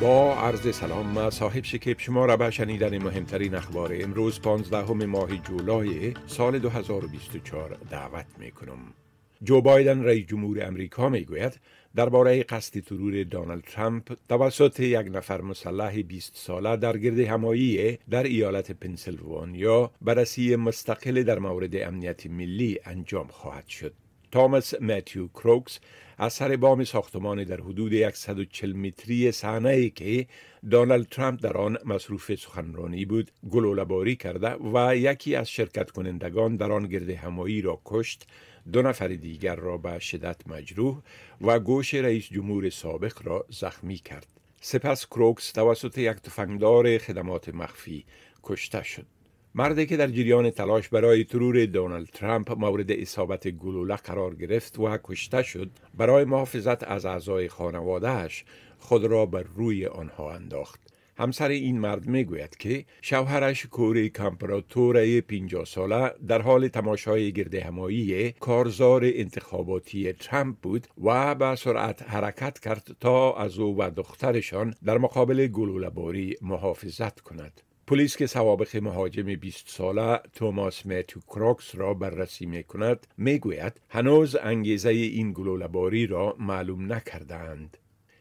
با عرض سلام صاحب شکیب شما را به شنیدن مهمترین اخبار امروز 15 ماه جولای سال 2024 دعوت می کنم. جو بایدن رئیس جمهور امریکا می گوید درباره قصد ترور دانالد ترامپ توسط یک نفر مسلح 20 ساله در گرد همایی در ایالت پنسیلوانیا بررسی مستقل در مورد امنیت ملی انجام خواهد شد. تامس متیو کروکس از سر بام ساختمانی در حدود 140 متری صحنه ای که دانالد ترامپ در آن مصروف سخنرانی بود گلوله‌باری کرده و یکی از شرکت کنندگان در آن گرد همایی را کشت دو نفر دیگر را به شدت مجروح و گوش رئیس جمهور سابق را زخمی کرد سپس کروکس توسط یک تفنگدار خدمات مخفی کشته شد مردی که در جریان تلاش برای ترور دونالد ترامپ مورد اصابت گلوله قرار گرفت و کشته شد برای محافظت از اعضای خانوادهش خود را بر روی آنها انداخت همسر این مرد گوید که شوهرش کوری کمپراتوره 50 ساله در حال تماشای گرده همایی کارزار انتخاباتی ترامپ بود و به سرعت حرکت کرد تا از او و دخترشان در مقابل باری محافظت کند پلیس که سوابق مهاجم 20 ساله توماس متیو کراکس را بررسی می کند می گوید هنوز انگیزه این گلولباری را معلوم نکردند.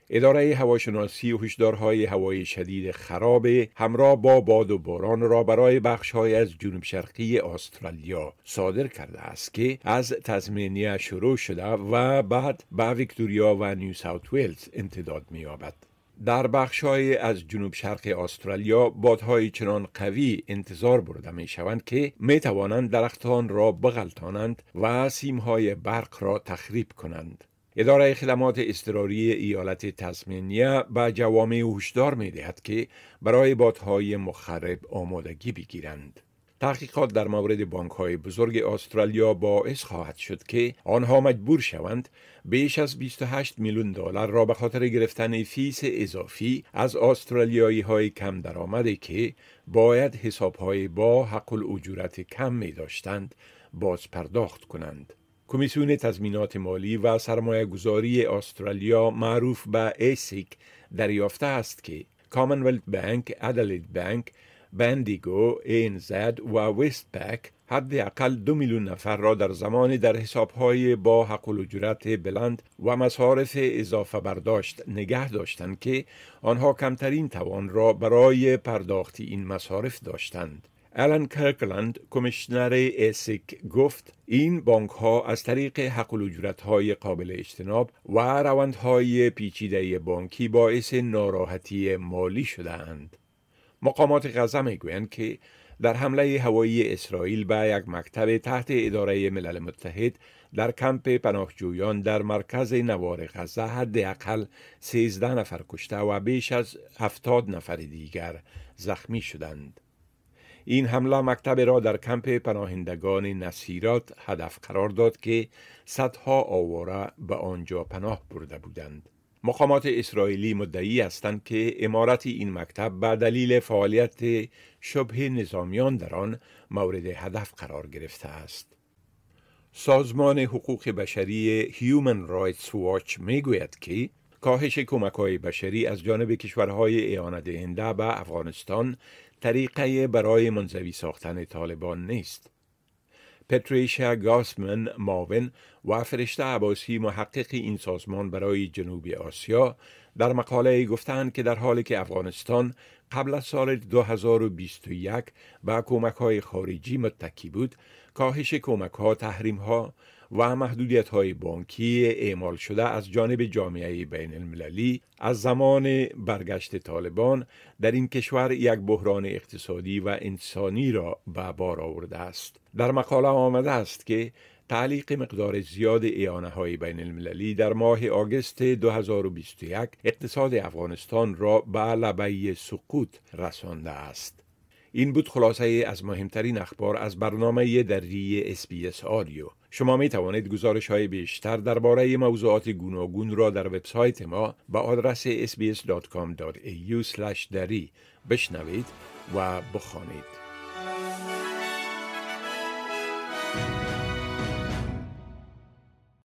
اداره هواشناسی هشدارهای هوای شدید خراب همراه با باد و باران را برای بخش های از جنوب شرقی استرالیا صادر کرده است که از تزمینیه شروع شده و بعد به ویکتوریا و نیو ساوت ویلز امتداد می‌یابد. در های از جنوب شرق استرالیا بادهای چنان قوی انتظار برده می شوند که می توانند درختان را بغلتانند و سیمهای برق را تخریب کنند. اداره خدمات اضطراری ایالت تسمینیه به جوامع هشدار می دهد که برای بادهای مخرب آمادگی بگیرند. تحقیقات در مورد بانک های بزرگ استرالیا باعث خواهد شد که آنها مجبور شوند بیش از 28 میلیون دلار را به خاطر گرفتن فیس اضافی از استرالیایی های کم درآمدی که باید حساب های با حق الاجورت کم می داشتند باز پرداخت کنند. کمیسیون تضمینات مالی و سرمایه گذاری استرالیا معروف به ایسیک دریافته است که کامنولت بانک، ادلید بانک، بندیگو، اینزد و ویست پک اقل دو میلیون نفر را در زمان در حسابهای با حق بلند و مصارف اضافه برداشت نگه داشتند که آنها کمترین توان را برای پرداخت این مصارف داشتند. الان کرکلند کمیشنر اسیک گفت این بانک ها از طریق حق های قابل اجتناب و روند های پیچیده بانکی باعث ناراحتی مالی شده اند. مقامات غزه میگویند که در حمله هوایی اسرائیل به یک مکتب تحت اداره ملل متحد در کمپ پناهجویان در مرکز نوار غزه حداقل 13 نفر کشته و بیش از 70 نفر دیگر زخمی شدند. این حمله مکتب را در کمپ پناهندگان نصیرات هدف قرار داد که صدها آواره به آنجا پناه برده بودند. مقامات اسرائیلی مدعی هستند که امارت این مکتب به دلیل فعالیت شبه نظامیان در آن مورد هدف قرار گرفته است. سازمان حقوق بشری Human Rights Watch گوید که کاهش کمک های بشری از جانب کشورهای اعانت دهنده به افغانستان طریقه برای منظوی ساختن طالبان نیست. پتریشا گاسمن ماون و فرشته عباسی محقق این سازمان برای جنوب آسیا در مقاله گفتند که در حالی که افغانستان قبل از سال 2021 به کمک های خارجی متکی بود کاهش کمک ها تحریم ها و محدودیت های بانکی اعمال شده از جانب جامعه بین المللی از زمان برگشت طالبان در این کشور یک بحران اقتصادی و انسانی را به بار آورده است در مقاله آمده است که تعلیق مقدار زیاد ایانه های بین المللی در ماه آگست 2021 اقتصاد افغانستان را به لبه سقوط رسانده است. این بود خلاصه از مهمترین اخبار از برنامه دری اسپیس آدیو. شما می توانید گزارش های بیشتر درباره موضوعات گوناگون را در وبسایت ما با آدرس sbs.com.au دری بشنوید و بخوانید.